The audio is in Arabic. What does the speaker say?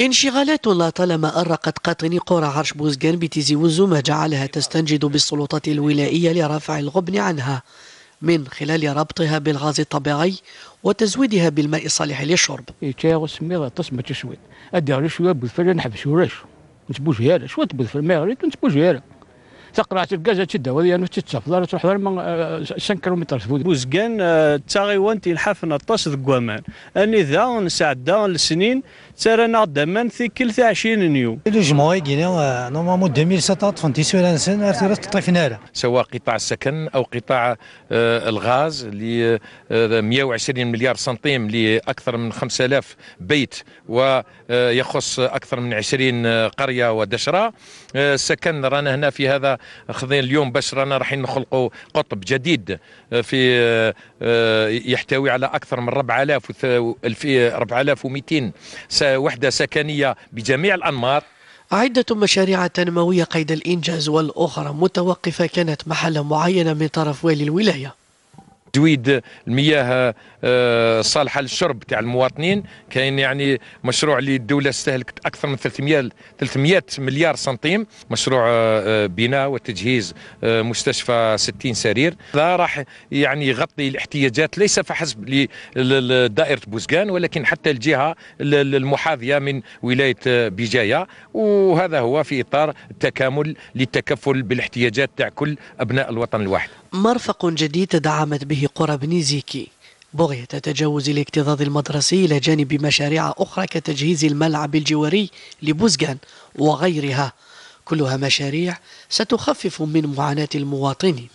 انشغالات لطالما أرقت قاطني قرى عرش بوزقان وزو ما جعلها تستنجد بالسلطات الولائية لرفع الغبن عنها من خلال ربطها بالغاز الطبيعي وتزويدها بالماء الصالح للشرب. يتشاغ تشويد أدي على شوية نتبوش هيرا شوية ما غريت نتبوش هيرا تقرا تلقاها تشدها هو يعني تتصفضر تروح 5 كيلومتر بوزكان وانت الحفنة طاش ذكوامان اني ذا نسعدا السنين ترانا من آه، آه، في كل 20 يوم الجمهوريه ديالنا نورمالمون 2017 فانتي سولا نسن ارتيرات طيفنارا سواء قطاع السكن او قطاع آه، الغاز اللي 120 مليار سنتيم لاكثر من 5000 بيت ويخص اكثر من 20 قريه ودشره السكن رانا هنا في هذا خذين اليوم باش رانا رايحين نخلقوا قطب جديد آه، في آه، آه، يحتوي على اكثر من 4000 4200 وحده سكنيه بجميع الانماط عدة مشاريع تنموية قيد الإنجاز والأخرى متوقفة كانت محل معين من طرف والي الولاية تزويد المياه آه، صالحه للشرب تاع المواطنين كاين يعني مشروع اللي الدوله استهلكت اكثر من 300 300 مليار سنتيم مشروع آه، آه، بناء وتجهيز مستشفى 60 سرير هذا راح يعني يغطي الاحتياجات ليس فحسب لدائره بوزقان ولكن حتى الجهه المحاذيه من ولايه بجايه وهذا هو في اطار التكامل للتكفل بالاحتياجات تاع كل ابناء الوطن الواحد مرفق جديد دعمت به في بن زيكي بغية تجاوز الاكتظاظ المدرسي إلى جانب مشاريع أخرى كتجهيز الملعب الجواري لبوزغان وغيرها كلها مشاريع ستخفف من معاناة المواطنين